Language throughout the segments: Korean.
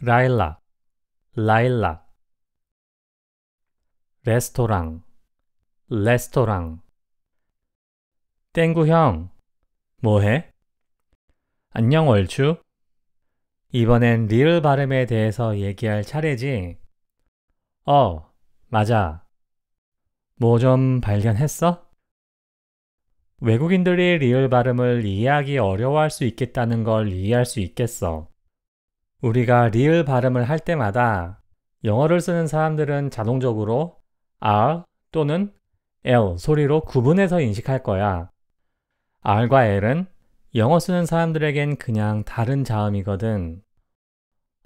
라일라라일라 레스토랑, 레스토랑. 땡구 형, 뭐해? 안녕 월추. 이번엔 리을 발음에 대해서 얘기할 차례지? 어, 맞아. 뭐 좀 발견했어? 외국인들이 리을 발음을 이해하기 어려워할 수 있겠다는 걸 이해할 수 있겠어. 우리가 리을 발음을 할 때마다 영어를 쓰는 사람들은 자동적으로 R 또는 L 소리로 구분해서 인식할 거야. R과 L은 영어 쓰는 사람들에겐 그냥 다른 자음이거든.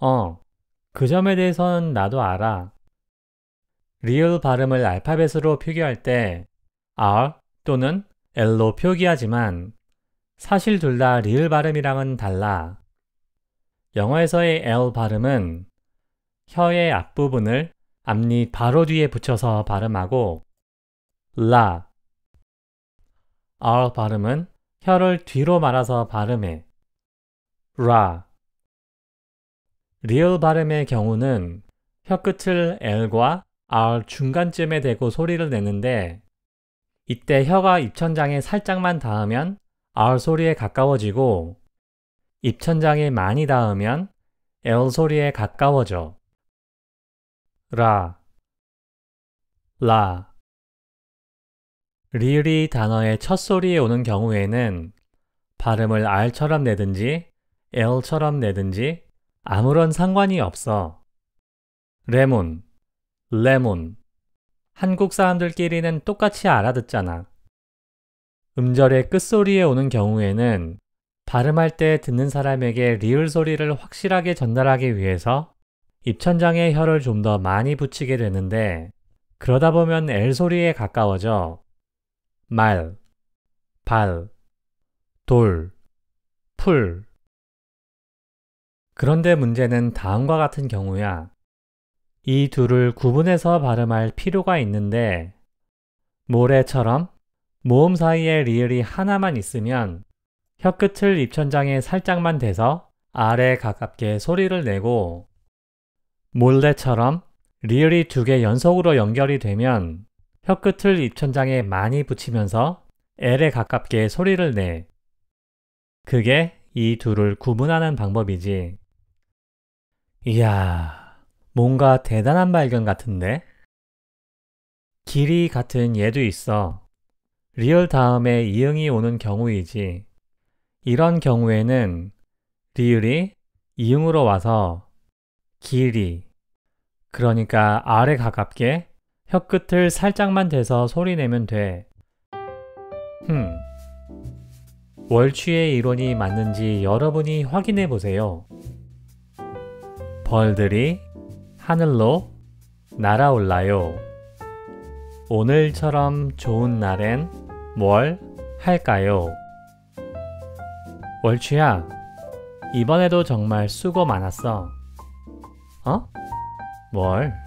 어, 그 점에 대해선 나도 알아. 리을 발음을 알파벳으로 표기할 때 R 또는 L로 표기하지만 사실 둘 다 리을 발음이랑은 달라. 영어에서의 L 발음은 혀의 앞부분을 앞니 바로 뒤에 붙여서 발음하고 라 R 발음은 혀를 뒤로 말아서 발음해 라 리을 발음의 경우는 혀 끝을 L과 R 중간쯤에 대고 소리를 내는데 이때 혀가 입천장에 살짝만 닿으면 R 소리에 가까워지고 입천장이 많이 닿으면 L 소리에 가까워져. 라, 라. 리을이 단어의 첫 소리에 오는 경우에는 발음을 R처럼 내든지 L처럼 내든지 아무런 상관이 없어. 레몬, 레몬. 한국 사람들끼리는 똑같이 알아듣잖아. 음절의 끝소리에 오는 경우에는 발음할 때 듣는 사람에게 리을 소리를 확실하게 전달하기 위해서 입천장에 혀를 좀 더 많이 붙이게 되는데 그러다 보면 L 소리에 가까워져 말, 발, 돌, 풀. 그런데 문제는 다음과 같은 경우야. 이 둘을 구분해서 발음할 필요가 있는데 모래처럼 모음 사이에 리을이 하나만 있으면 혀끝을 입천장에 살짝만 대서 아래 가깝게 소리를 내고 몰래처럼 리얼이두 개 연속으로 연결이 되면 혀끝을 입천장에 많이 붙이면서 L에 가깝게 소리를 내. 그게 이 둘을 구분하는 방법이지. 이야, 뭔가 대단한 발견 같은데? 길이 같은 얘도 있어. 리얼 다음에 이응이 오는 경우이지. 이런 경우에는 리을이 이음으로 와서 길이 그러니까 아래 가깝게 혀끝을 살짝만 대서 소리내면 돼. 흠. 월취의 이론이 맞는지 여러분이 확인해 보세요. 벌들이 하늘로 날아올라요. 오늘처럼 좋은 날엔 뭘 할까요? 월취야, 이번에도 정말 수고 많았어. 어? 뭘?